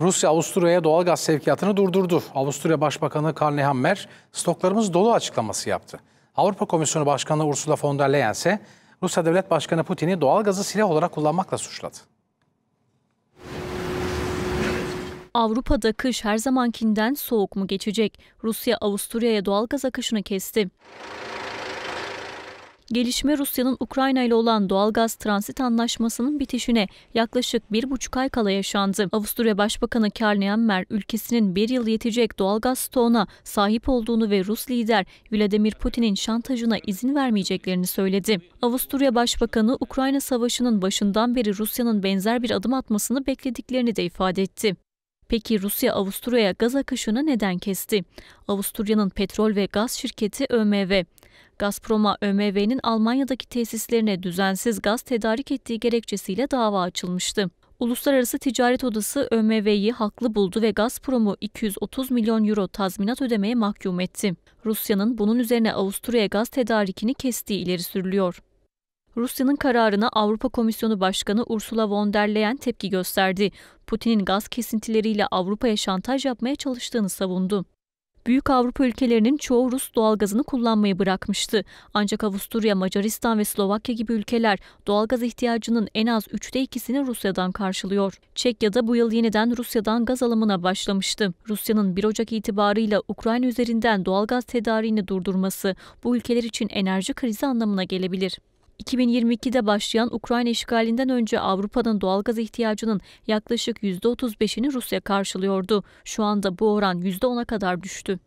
Rusya Avusturya'ya doğal gaz sevkiyatını durdurdu. Avusturya Başbakanı Karl Nehammer stoklarımız dolu açıklaması yaptı. Avrupa Komisyonu Başkanı Ursula von der Leyen ise Rusya Devlet Başkanı Putin'i doğal gazı silah olarak kullanmakla suçladı. Avrupa'da kış her zamankinden soğuk mu geçecek? Rusya Avusturya'ya doğal gaz akışını kesti gelişme Rusya'nın Ukrayna ile olan doğal gaz transit anlaşmasının bitişine yaklaşık bir buçuk ay kala yaşandı. Avusturya Başbakanı Karl Nehammer ülkesinin bir yıl yetecek doğal gaz stoğuna sahip olduğunu ve Rus lider Vladimir Putin'in şantajına izin vermeyeceklerini söyledi. Avusturya Başbakanı Ukrayna Savaşı'nın başından beri Rusya'nın benzer bir adım atmasını beklediklerini de ifade etti. Peki Rusya Avusturya'ya gaz akışını neden kesti? Avusturya'nın petrol ve gaz şirketi ÖMV, Gazprom'a ÖMV'nin Almanya'daki tesislerine düzensiz gaz tedarik ettiği gerekçesiyle dava açılmıştı. Uluslararası Ticaret Odası ÖMV'yi haklı buldu ve Gazprom'u 230 milyon euro tazminat ödemeye mahkum etti. Rusya'nın bunun üzerine Avusturya'ya gaz tedarikini kestiği ileri sürülüyor. Rusya'nın kararına Avrupa Komisyonu Başkanı Ursula von der Leyen tepki gösterdi. Putin'in gaz kesintileriyle Avrupa'ya şantaj yapmaya çalıştığını savundu. Büyük Avrupa ülkelerinin çoğu Rus doğalgazını kullanmayı bırakmıştı. Ancak Avusturya, Macaristan ve Slovakya gibi ülkeler doğalgaz ihtiyacının en az üçte ikisini Rusya'dan karşılıyor. Çekya'da bu yıl yeniden Rusya'dan gaz alımına başlamıştı. Rusya'nın 1 Ocak itibarıyla Ukrayna üzerinden doğalgaz tedariğini durdurması bu ülkeler için enerji krizi anlamına gelebilir. 2022'de başlayan Ukrayna işgalinden önce Avrupa'nın doğalgaz ihtiyacının yaklaşık %35'ini Rusya karşılıyordu. Şu anda bu oran %10'a kadar düştü.